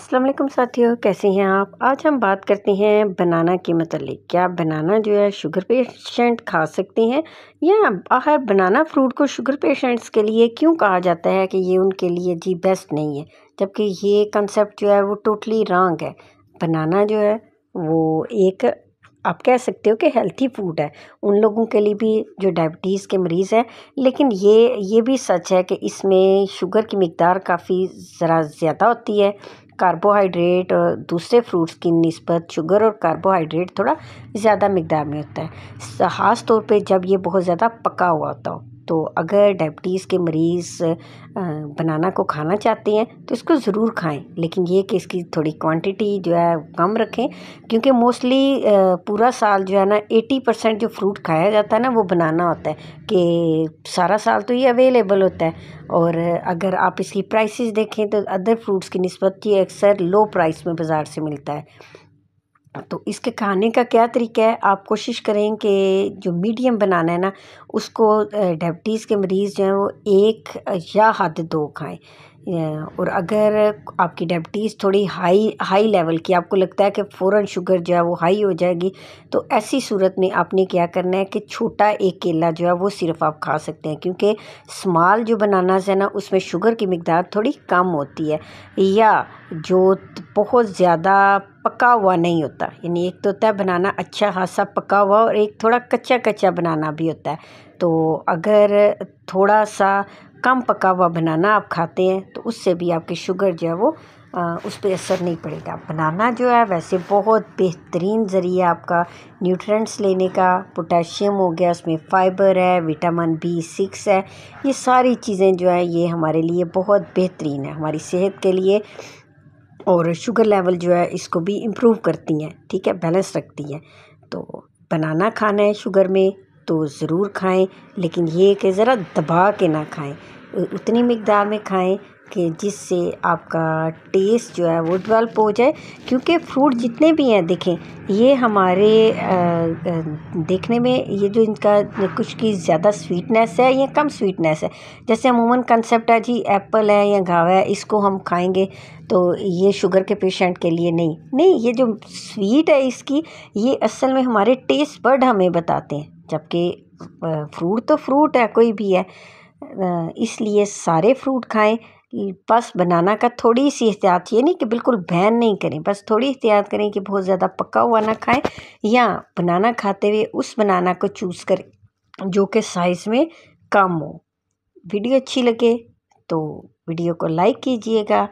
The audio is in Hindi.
असलम साथियों कैसे हैं आप आज हम बात करते हैं बनाना के मतलब क्या बनाना जो है शुगर पेशेंट खा सकते हैं या आखिर बनाना फ्रूट को शुगर पेशेंट्स के लिए क्यों कहा जाता है कि ये उनके लिए जी बेस्ट नहीं है जबकि ये कंसेप्ट जो है वो टोटली रॉन्ग है बनाना जो है वो एक आप कह सकते हो कि हेल्थी फूड है उन लोगों के लिए भी जो डायबिटीज़ के मरीज़ हैं लेकिन ये ये भी सच है कि इसमें शुगर की मकदार काफ़ी ज़रा ज़्यादा होती है कार्बोहाइड्रेट और दूसरे फ्रूट्स की नस्बत शुगर और कार्बोहाइड्रेट थोड़ा ज़्यादा मकदार में होता है ख़ास तौर पे जब ये बहुत ज़्यादा पका हुआ होता हो तो अगर डायबिटीज़ के मरीज़ बनाना को खाना चाहते हैं तो इसको ज़रूर खाएं लेकिन ये कि इसकी थोड़ी क्वांटिटी जो है कम रखें क्योंकि मोस्टली पूरा साल जो है ना 80 परसेंट जो फ्रूट खाया जाता है ना वो बनाना होता है कि सारा साल तो ये अवेलेबल होता है और अगर आप इसकी प्राइसेस देखें तो अदर फ्रूट्स की नस्बत ये अक्सर लो प्राइस में बाज़ार से मिलता है तो इसके खाने का क्या तरीका है आप कोशिश करें कि जो मीडियम बनाना है ना उसको डायबिटीज़ के मरीज़ जो हैं वो एक या हद दो खाएं और अगर आपकी डायबिटीज़ थोड़ी हाई हाई लेवल की आपको लगता है कि फ़ौरन शुगर जो है वो हाई हो जाएगी तो ऐसी सूरत में आपने क्या करना है कि छोटा एक केला जो है वो सिर्फ आप खा सकते हैं क्योंकि स्माल जो बनाना है ना उसमें शुगर की मकदार थोड़ी कम होती है या जो बहुत ज़्यादा पका हुआ नहीं होता यानी एक तो होता है बनाना अच्छा खासा पका हुआ और एक थोड़ा कच्चा कच्चा बनाना भी होता है तो अगर थोड़ा सा कम पका हुआ बनाना आप खाते हैं तो उससे भी आपकी शुगर जो है वो आ, उस पर असर नहीं पड़ेगा बनाना जो है वैसे बहुत बेहतरीन ज़रिया आपका न्यूट्रेंट्स लेने का पोटाशियम हो गया उसमें फ़ाइबर है विटामिन बी सिक्स है ये सारी चीज़ें जो हैं ये हमारे लिए बहुत बेहतरीन है हमारी सेहत के लिए और शुगर लेवल जो है इसको भी इम्प्रूव करती हैं ठीक है बैलेंस रखती हैं तो बनाना खाना है शुगर में तो ज़रूर खाएं लेकिन ये कि ज़रा दबा के ना खाएं उतनी मकदार में खाएं कि जिससे आपका टेस्ट जो है वो डेवलप हो जाए क्योंकि फ्रूट जितने भी हैं देखें ये हमारे देखने में ये जो इनका कुछ की ज़्यादा स्वीटनेस है या कम स्वीटनेस है जैसे अमूमन कंसेप्ट है जी एप्पल है या घावा है इसको हम खाएंगे तो ये शुगर के पेशेंट के लिए नहीं नहीं ये जो स्वीट है इसकी ये असल में हमारे टेस्ट बर्ड हमें बताते हैं जबकि फ्रूट तो फ्रूट है कोई भी है इसलिए सारे फ्रूट खाएं बस बनाना का थोड़ी सी एहतियात ये नहीं कि बिल्कुल बैन नहीं करें बस थोड़ी एहतियात करें कि बहुत ज़्यादा पका हुआ ना खाएं या बनाना खाते हुए उस बनाना को चूज़ करें जो कि साइज़ में कम हो वीडियो अच्छी लगे तो वीडियो को लाइक कीजिएगा